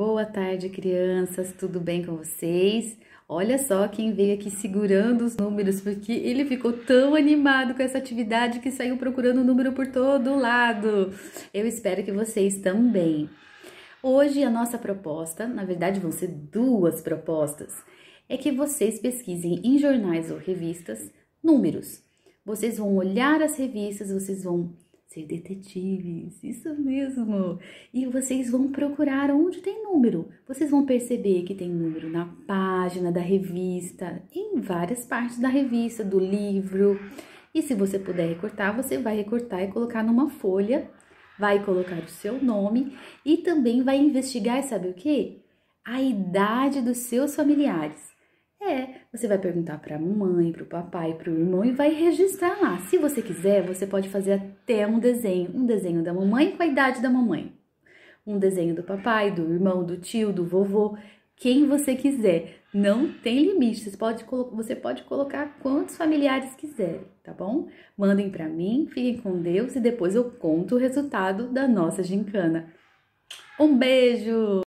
Boa tarde, crianças, tudo bem com vocês? Olha só quem veio aqui segurando os números, porque ele ficou tão animado com essa atividade que saiu procurando número por todo lado. Eu espero que vocês também. Hoje a nossa proposta, na verdade vão ser duas propostas, é que vocês pesquisem em jornais ou revistas números. Vocês vão olhar as revistas, vocês vão ser detetives, isso mesmo! E vocês vão procurar onde tem número. Vocês vão perceber que tem número na página da revista, em várias partes da revista, do livro. E se você puder recortar, você vai recortar e colocar numa folha, vai colocar o seu nome e também vai investigar, sabe o que? A idade dos seus familiares. É, você vai perguntar para a mamãe, para o papai, para o irmão e vai registrar lá. Se você quiser, você pode fazer até um desenho, um desenho da mamãe com a idade da mamãe, um desenho do papai, do irmão, do tio, do vovô, quem você quiser. Não tem limite. Você pode, você pode colocar quantos familiares quiserem, tá bom? Mandem para mim, fiquem com Deus e depois eu conto o resultado da nossa gincana. Um beijo!